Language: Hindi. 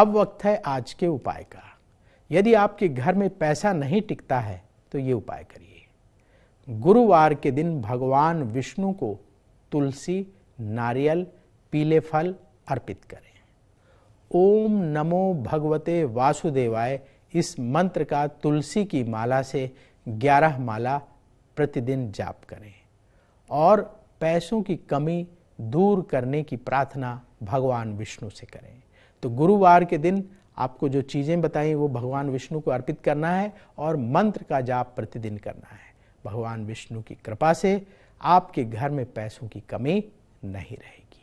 अब वक्त है आज के उपाय का यदि आपके घर में पैसा नहीं टिकता है तो ये उपाय करिए गुरुवार के दिन भगवान विष्णु को तुलसी नारियल पीले फल अर्पित करें ओम नमो भगवते वासुदेवाय इस मंत्र का तुलसी की माला से ग्यारह माला प्रतिदिन जाप करें और पैसों की कमी दूर करने की प्रार्थना भगवान विष्णु से करें तो गुरुवार के दिन आपको जो चीज़ें बताई वो भगवान विष्णु को अर्पित करना है और मंत्र का जाप प्रतिदिन करना है भगवान विष्णु की कृपा से आपके घर में पैसों की कमी नहीं रहेगी